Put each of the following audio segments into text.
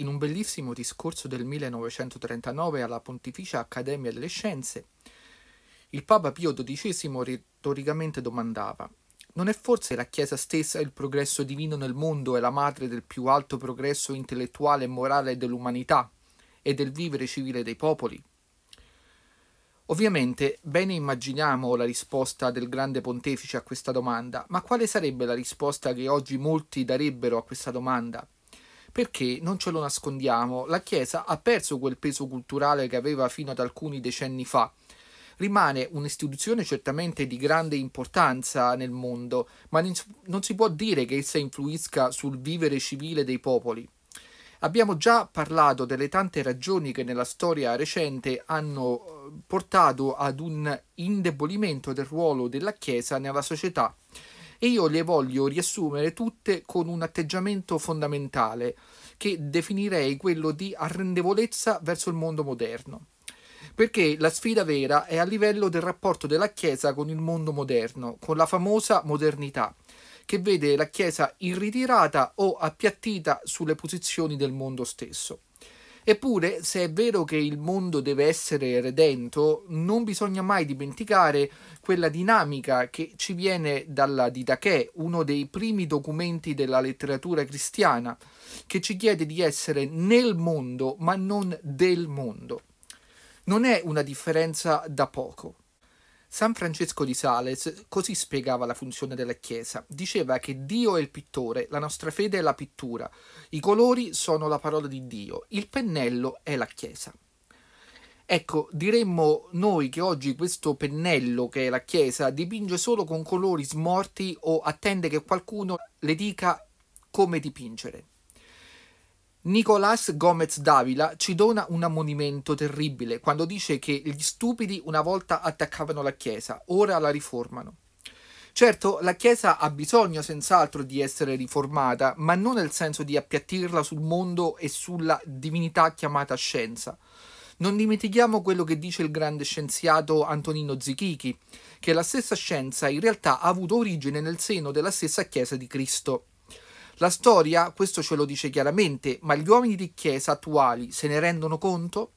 In un bellissimo discorso del 1939 alla Pontificia Accademia delle Scienze, il Papa Pio XII retoricamente domandava non è forse la Chiesa stessa il progresso divino nel mondo e la madre del più alto progresso intellettuale e morale dell'umanità e del vivere civile dei popoli? Ovviamente bene immaginiamo la risposta del grande pontefice a questa domanda, ma quale sarebbe la risposta che oggi molti darebbero a questa domanda? perché non ce lo nascondiamo, la Chiesa ha perso quel peso culturale che aveva fino ad alcuni decenni fa. Rimane un'istituzione certamente di grande importanza nel mondo, ma non si può dire che essa influisca sul vivere civile dei popoli. Abbiamo già parlato delle tante ragioni che nella storia recente hanno eh, portato ad un indebolimento del ruolo della Chiesa nella società e io le voglio riassumere tutte con un atteggiamento fondamentale che definirei quello di arrendevolezza verso il mondo moderno. Perché la sfida vera è a livello del rapporto della Chiesa con il mondo moderno, con la famosa modernità, che vede la Chiesa irritirata o appiattita sulle posizioni del mondo stesso. Eppure, se è vero che il mondo deve essere redento, non bisogna mai dimenticare quella dinamica che ci viene dalla Didache, uno dei primi documenti della letteratura cristiana, che ci chiede di essere nel mondo ma non del mondo. Non è una differenza da poco. San Francesco di Sales così spiegava la funzione della Chiesa. Diceva che Dio è il pittore, la nostra fede è la pittura, i colori sono la parola di Dio, il pennello è la Chiesa. Ecco, diremmo noi che oggi questo pennello che è la Chiesa dipinge solo con colori smorti o attende che qualcuno le dica come dipingere. Nicolás Gómez Dávila ci dona un ammonimento terribile quando dice che gli stupidi una volta attaccavano la Chiesa, ora la riformano. Certo, la Chiesa ha bisogno senz'altro di essere riformata, ma non nel senso di appiattirla sul mondo e sulla divinità chiamata scienza. Non dimentichiamo quello che dice il grande scienziato Antonino Zichichi, che la stessa scienza in realtà ha avuto origine nel seno della stessa Chiesa di Cristo. La storia questo ce lo dice chiaramente, ma gli uomini di Chiesa attuali se ne rendono conto?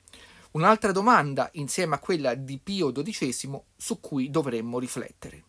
Un'altra domanda, insieme a quella di Pio XII, su cui dovremmo riflettere.